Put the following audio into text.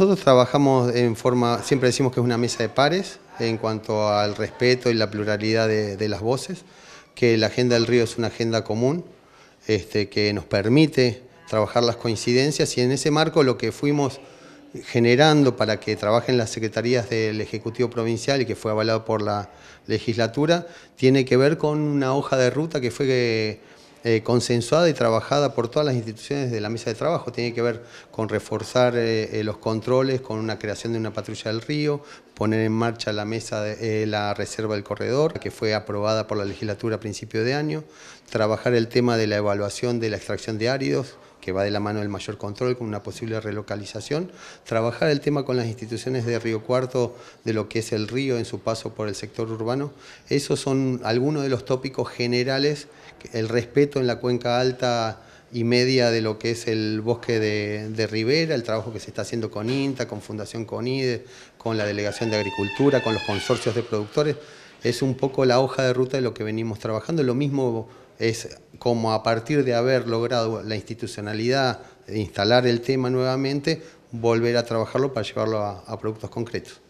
Nosotros trabajamos en forma, siempre decimos que es una mesa de pares, en cuanto al respeto y la pluralidad de, las voces, que la agenda del río es una agenda común, este, que nos permite trabajar las coincidencias y en ese marco lo que fuimos generando para que trabajen las secretarías del Ejecutivo Provincial y que fue avalado por la legislatura, tiene que ver con una hoja de ruta que fue que, eh, consensuada y trabajada por todas las instituciones de la mesa de trabajo. Tiene que ver con reforzar eh, eh, los controles, con una creación de una patrulla del río, poner en marcha la mesa de la reserva del corredor, que fue aprobada por la legislatura a principio de año, trabajar el tema de la evaluación de la extracción de áridos, que va de la mano del mayor control con una posible relocalización, trabajar el tema con las instituciones de Río Cuarto de lo que es el río en su paso por el sector urbano, esos son algunos de los tópicos generales, el respeto en la cuenca alta y media de lo que es el bosque de, ribera Rivera, el trabajo que se está haciendo con INTA, con Fundación CONIDE, con la Delegación de Agricultura, con los consorcios de productores, es un poco la hoja de ruta de lo que venimos trabajando, lo mismo es como a partir de haber logrado la institucionalidad, instalar el tema nuevamente, volver a trabajarlo para llevarlo a, a productos concretos.